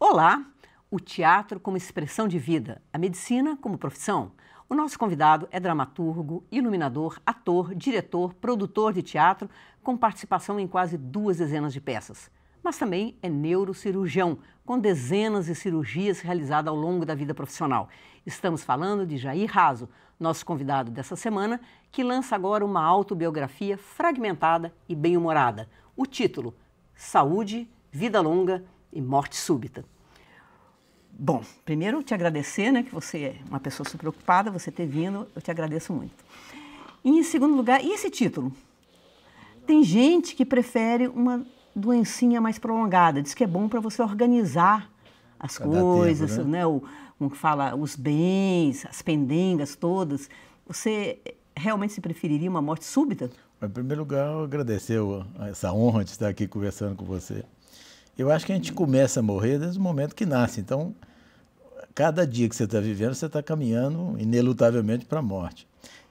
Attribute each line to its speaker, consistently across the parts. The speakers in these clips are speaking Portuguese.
Speaker 1: Olá! O teatro como expressão de vida, a medicina como profissão, o nosso convidado é dramaturgo, iluminador, ator, diretor, produtor de teatro, com participação em quase duas dezenas de peças. Mas também é neurocirurgião, com dezenas de cirurgias realizadas ao longo da vida profissional. Estamos falando de Jair Raso, nosso convidado dessa semana, que lança agora uma autobiografia fragmentada e bem-humorada. O título: Saúde, Vida Longa e Morte Súbita. Bom, primeiro te agradecer, né, que você é uma pessoa super ocupada, você ter vindo, eu te agradeço muito. E, em segundo lugar, e esse título? Tem gente que prefere uma doencinha mais prolongada, diz que é bom para você organizar as Cada coisas, tempo, né? né? O, como que fala, os bens, as pendengas todas. Você realmente se preferiria uma morte súbita?
Speaker 2: Em primeiro lugar, eu agradecer essa honra de estar aqui conversando com você. Eu acho que a gente começa a morrer desde o momento que nasce. Então, cada dia que você está vivendo, você está caminhando inelutavelmente para a morte.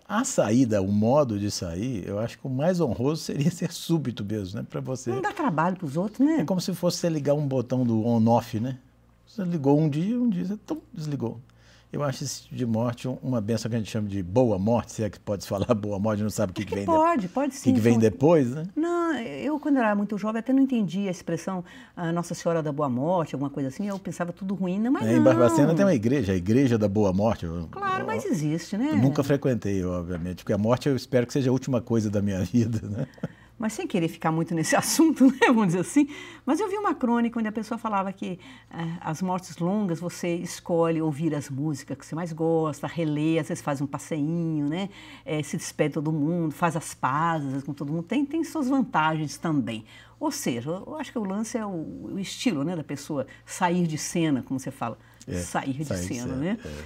Speaker 2: A saída, o modo de sair, eu acho que o mais honroso seria ser súbito mesmo, né? Para você. Não dá trabalho para os outros, né? É como se fosse você ligar um botão do on-off, né? Você ligou um dia, um dia você desligou. Eu acho esse tipo de morte uma benção que a gente chama de boa morte, se é que pode falar boa morte, não sabe o que, é que, vem Pode,
Speaker 1: pode sim. O que, vem
Speaker 2: depois, né?
Speaker 1: Não, eu quando era muito jovem até não entendia a expressão a ah, Nossa Senhora da Boa Morte, alguma coisa assim, eu pensava tudo ruim, não, né? mas é, Em Barbacena tem uma
Speaker 2: igreja, a Igreja da Boa Morte.
Speaker 1: Claro, eu, mas existe, né? nunca
Speaker 2: frequentei, obviamente, porque a morte eu espero que seja a última coisa da minha vida, né?
Speaker 1: mas sem querer ficar muito nesse assunto, né, vamos dizer assim, mas eu vi uma crônica onde a pessoa falava que ah, as mortes longas você escolhe ouvir as músicas que você mais gosta, relê, às vezes faz um passeinho, né, é, se despede todo mundo, faz as pazes com todo mundo, tem, tem suas vantagens também. Ou seja, eu acho que o lance é o, o estilo né, da pessoa sair de cena, como você fala, é, sair, de, sair cena, de cena, né? É.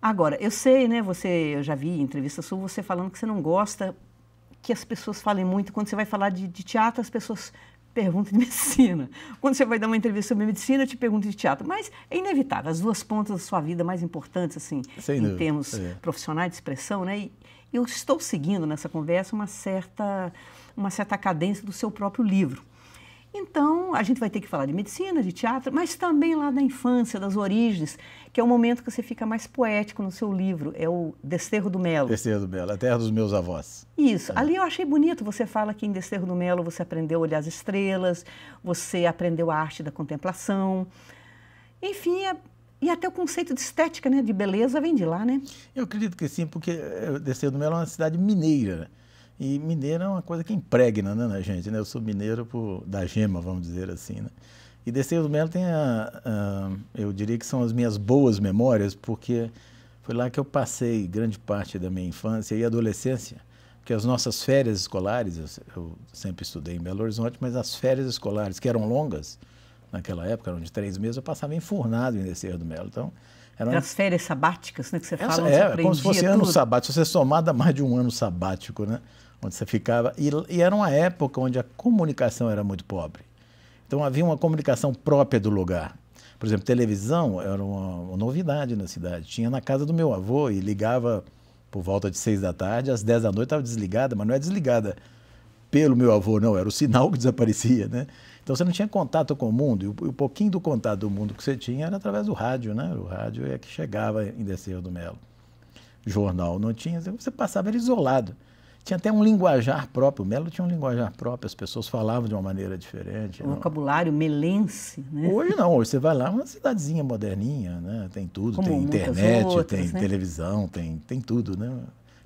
Speaker 1: Agora, eu sei, né, você, eu já vi em entrevista sua você falando que você não gosta que as pessoas falem muito. Quando você vai falar de, de teatro, as pessoas perguntam de medicina. Quando você vai dar uma entrevista sobre medicina, eu te pergunto de teatro. Mas é inevitável. As duas pontas da sua vida mais importantes, assim, Sem em dúvida. termos é. profissionais de expressão, né? E eu estou seguindo nessa conversa uma certa, uma certa cadência do seu próprio livro. Então, a gente vai ter que falar de medicina, de teatro, mas também lá da infância, das origens, que é o momento que você fica mais
Speaker 2: poético no seu livro, é o Desterro do Melo. Desterro do Melo, a terra dos meus avós.
Speaker 1: Isso. É. Ali eu achei bonito, você fala que em Desterro do Melo você aprendeu a olhar as estrelas, você aprendeu a arte da contemplação. Enfim, é... e até o conceito de estética, né, de beleza, vem de lá, né?
Speaker 2: Eu acredito que sim, porque eh, Desterro do Melo é uma cidade mineira, né? E mineiro é uma coisa que impregna né, na gente, né? Eu sou mineiro por, da gema, vamos dizer assim, né? E Descer do Melo tem a, a, eu diria que são as minhas boas memórias, porque foi lá que eu passei grande parte da minha infância e adolescência, porque as nossas férias escolares, eu, sempre estudei em Belo Horizonte, mas as férias escolares, que eram longas, naquela época, eram de três meses, eu passava enfurnado em Descer do Melo. Então, eram... As férias
Speaker 1: sabáticas, né, que você fala, Essa, é, você é como se fosse tudo. ano sabático,
Speaker 2: se você somar, dá mais de um ano sabático, né? onde você ficava. E, e era uma época onde a comunicação era muito pobre. Então havia uma comunicação própria do lugar. Por exemplo, televisão era uma, uma novidade na cidade. Tinha na casa do meu avô e ligava por volta de seis da tarde, às dez da noite estava desligada, mas não é desligada pelo meu avô, não, era o sinal que desaparecia, né? Então você não tinha contato com o mundo, e o, o pouquinho do contato do mundo que você tinha era através do rádio, né? O rádio é que chegava em Descer do Melo. Jornal não tinha, você passava era isolado tinha até um linguajar próprio. O Melo tinha um linguajar próprio, as pessoas falavam de uma maneira diferente. O não. vocabulário melense,
Speaker 1: né? Hoje não,
Speaker 2: hoje você vai lá, é uma cidadezinha moderninha, né? Tem tudo, Como tem internet, outras, tem né? televisão, tem, tem tudo, né?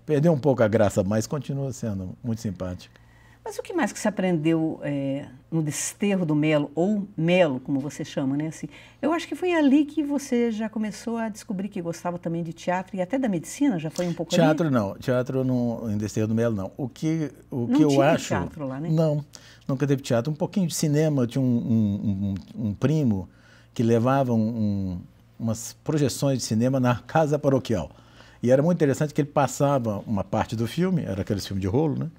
Speaker 2: Perdeu um pouco a graça, mas continua sendo muito simpática.
Speaker 1: Mas o que mais que você aprendeu é, no desterro do Melo, ou Melo, como você chama, né? Assim, eu acho que foi ali que você já começou a descobrir que gostava também de teatro e até da medicina, já foi um pouco Teatro ali?
Speaker 2: não, teatro no em desterro do Melo não. O que, o não que eu acho... Não teatro lá, né? Não, nunca teve teatro. Um pouquinho de cinema, eu tinha um, um, um, um primo que levava umas projeções de cinema na casa paroquial. E era muito interessante que ele passava uma parte do filme, era aqueles filmes de rolo, né?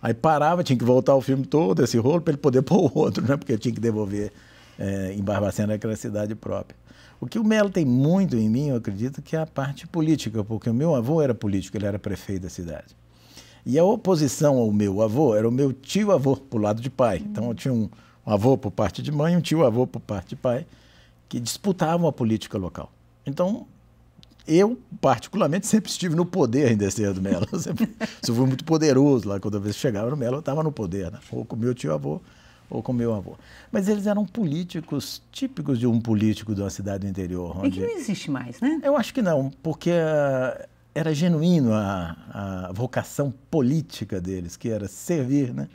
Speaker 2: Aí parava, tinha que voltar o filme todo, esse rolo, para ele poder pôr o outro, né? Porque eu tinha que devolver é, em Barbacena, aquela cidade própria. O que o Melo tem muito em mim, eu acredito, que é a parte política, porque o meu avô era político, ele era prefeito da cidade. E a oposição ao meu avô era o meu tio-avô, por lado de pai. Então eu tinha um, um avô por parte de mãe, um tio-avô por parte de pai, que disputavam a política local. Então eu, particularmente, sempre estive no poder em Desterro do Melo. Eu sempre, eu fui muito poderoso lá. Quando eu chegava no Melo, eu estava no poder, né? ou com meu tio-avô, ou com meu avô. Mas eles eram políticos típicos de um político de uma cidade do interior. Onde... E que não existe mais, né? Eu acho que não, porque eh, era genuíno a, a vocação política deles, que era servir, né?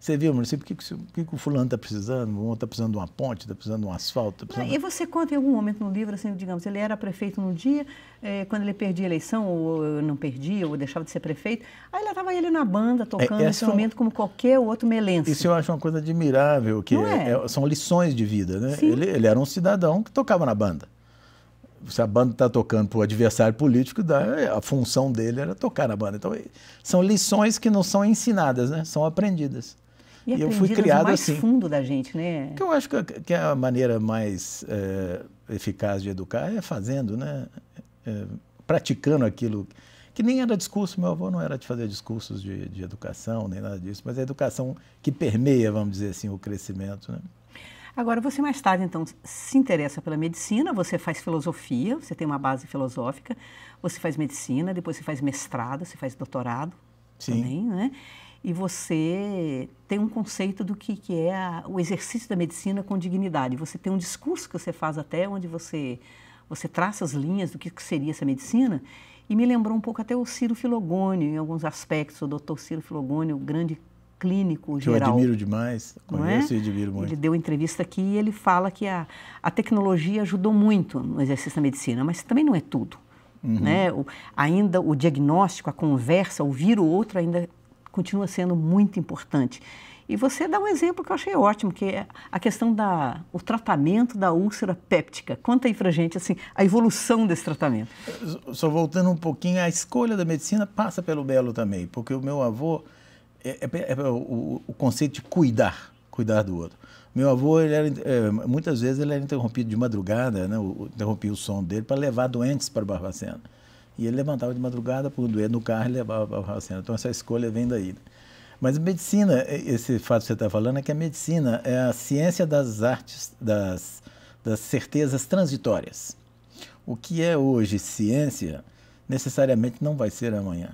Speaker 2: Você viu, município, o que, que, o fulano está precisando? O outro está precisando de uma ponte, está precisando de um asfalto. Tá precisando... Não, e
Speaker 1: você conta em algum momento no livro, assim, digamos, ele era prefeito num dia, eh, quando ele perdia a eleição, ou não perdia, ou deixava de ser prefeito, aí lá estava ele na banda, é, tocando é, instrumento é um... como qualquer outro melense. Isso eu
Speaker 2: acho uma coisa admirável, que é? É, é? são lições de vida, né? Ele, ele era um cidadão que tocava na banda se a banda está tocando para o adversário político, a função dele era tocar na banda. Então, são lições que não são ensinadas, né? são aprendidas. E, eu fui criado mais assim. fundo
Speaker 1: da gente, né? Que eu
Speaker 2: acho que a, maneira mais é, eficaz de educar é fazendo, né? É, praticando aquilo que nem era discurso. Meu avô não era de fazer discursos de, de educação nem nada disso, mas é a educação que permeia, vamos dizer assim, o crescimento, né?
Speaker 1: Agora, você mais tarde, então, se interessa pela medicina, você faz filosofia, você tem uma base filosófica, você faz medicina, depois você faz mestrado, você faz doutorado Sim. também, né? e você tem um conceito do que, que é a, o exercício da medicina com dignidade. Você tem um discurso que você faz até onde você, você traça as linhas do que, que seria essa medicina e me lembrou um pouco até o Ciro Filogônio em alguns aspectos, o doutor Ciro Filogônio, o grande clínico geral. eu admiro
Speaker 2: demais, é? conheço é? e admiro muito. Ele
Speaker 1: deu entrevista aqui e ele fala que a, a tecnologia ajudou muito no exercício da medicina, mas também não é tudo. Uhum. Né? O, ainda o diagnóstico, a conversa, ouvir o outro ainda continua sendo muito importante. E você dá um exemplo que eu achei ótimo, que é a questão da
Speaker 2: o tratamento da úlcera péptica. Conta aí pra gente assim, a evolução desse tratamento. Só voltando um pouquinho, a escolha da medicina passa pelo Belo também, porque o meu avô é, é, é, é o, o, conceito de cuidar, cuidar do outro. Meu avô, ele era, é, muitas vezes ele era interrompido de madrugada, né? interrompia o som dele para levar doentes para Barbacena. E ele levantava de madrugada para doer no carro e levava para a vacina. Então essa escolha vem daí. Né? Mas a medicina, esse fato que você está falando é que a medicina é a ciência das artes, das, das certezas transitórias. O que é hoje ciência necessariamente não vai ser amanhã.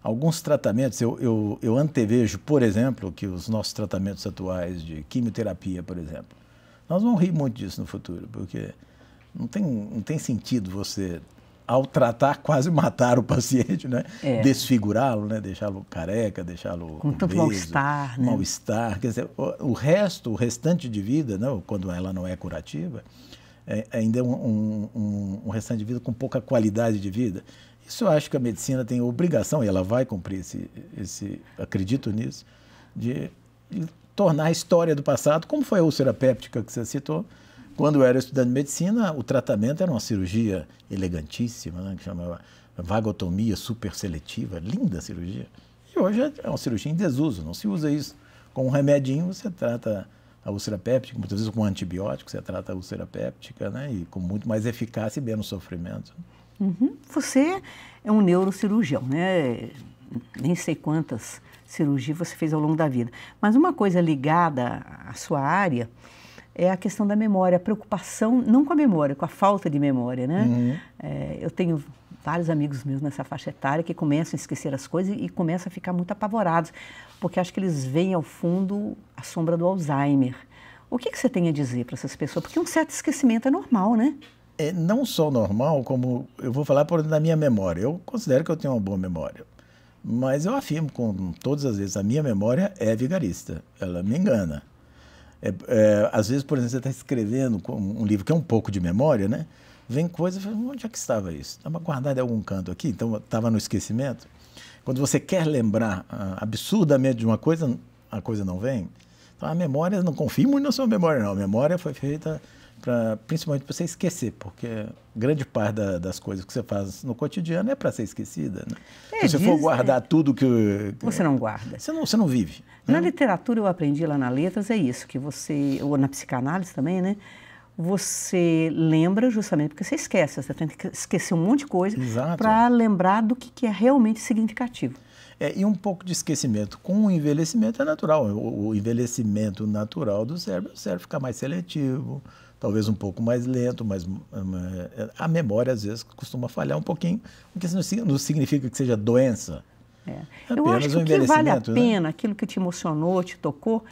Speaker 2: Alguns tratamentos, eu, eu, eu antevejo, por exemplo, que os nossos tratamentos atuais de quimioterapia, por exemplo, nós vamos rir muito disso no futuro, porque não tem, não tem sentido você ao tratar, quase matar o paciente, né? É. Desfigurá-lo, né? Deixá-lo careca, deixá-lo com tanto mal-estar, né? mal-estar. Quer dizer, o, resto, o restante de vida, né? quando ela não é curativa, é, ainda é um, um, um, um, restante de vida com pouca qualidade de vida. Isso eu acho que a medicina tem obrigação, e ela vai cumprir esse, esse acredito nisso, de, de tornar a história do passado, como foi a úlcera péptica que você citou, quando eu era estudante de medicina, o tratamento era uma cirurgia elegantíssima, né, que chamava vagotomia superseletiva, linda cirurgia. E hoje é uma cirurgia em desuso, não se usa isso. Com um remedinho você trata a úlcera péptica, muitas vezes com um antibiótico você trata a úlcera péptica, né, e com muito mais eficácia e menos sofrimento.
Speaker 1: Uhum. Você é um neurocirurgião, né? Nem sei quantas cirurgias você fez ao longo da vida. Mas uma coisa ligada à sua área é a questão da memória, a preocupação não com a memória, com a falta de memória, né? Uhum. É, eu tenho vários amigos meus nessa faixa etária que começam a esquecer as coisas e começam a ficar muito apavorados, porque acho que eles veem ao fundo a sombra do Alzheimer. O que, que você tem a dizer para essas pessoas? Porque um certo esquecimento é normal, né?
Speaker 2: É não só normal, como eu vou falar por da minha memória. Eu considero que eu tenho uma boa memória. Mas eu afirmo com todas as vezes, a minha memória é vigarista. Ela me engana. É, é, às vezes, por exemplo, você está escrevendo um livro que é um pouco de memória, né? Vem coisa e fala, onde é que estava isso? Estava tá, guardado em algum canto aqui, então estava no esquecimento. Quando você quer lembrar ah, absurdamente de uma coisa, a coisa não vem. Então, a memória, não confie muito na sua memória, não. A memória foi feita pra, principalmente para você esquecer, porque grande parte da, das coisas que você faz no cotidiano é para ser esquecida. Né? É, Se você diz, for guardar é... tudo que, que. Você não guarda. Você não,
Speaker 1: você não vive. Na hum? literatura eu aprendi lá na letras é isso que você ou na psicanálise também, né? Você lembra justamente porque você esquece, você tem que esquecer um monte de coisa
Speaker 2: para lembrar do que, que é realmente significativo. É, e um pouco de esquecimento. Com o envelhecimento é natural. O, o envelhecimento natural do cérebro, o cérebro fica mais seletivo, talvez um pouco mais lento, mas hum, é, a memória às vezes costuma falhar um pouquinho, porque isso não significa que seja doença. É. é. Eu acho que o que vale a né? pena,
Speaker 1: aquilo que te emocionou, te tocou,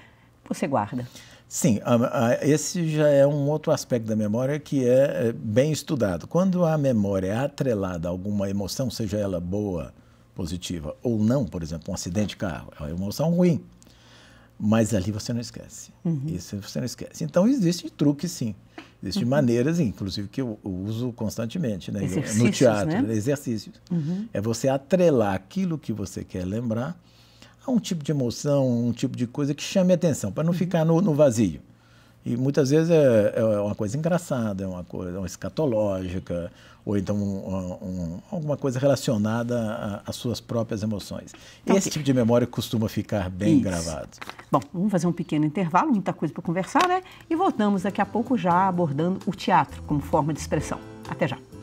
Speaker 1: você guarda.
Speaker 2: Sim, esse já é um outro aspecto da memória que é, é bem estudado. Quando a memória é atrelada a alguma emoção, seja ela boa, positiva ou não, por exemplo, um acidente de carro, é uma emoção ruim. Mas ali você não esquece. Uhum. Isso você não esquece. Então, existem truques, sim. Existem uhum. maneiras, inclusive, que eu uso constantemente né? no teatro. Né? Exercícios. Uhum. É você atrelar aquilo que você quer lembrar a um tipo de emoção, um tipo de coisa que chame atenção, para não uhum. ficar no, no vazio. E muitas vezes é, é uma coisa engraçada, é uma coisa uma escatológica, ou então um, um, alguma coisa relacionada às suas próprias emoções. Então, Esse tipo de memória costuma ficar bem Isso. gravado.
Speaker 1: Bom, vamos fazer um pequeno intervalo, muita coisa para conversar, né? E voltamos daqui a pouco já abordando o teatro como forma de expressão. Até já.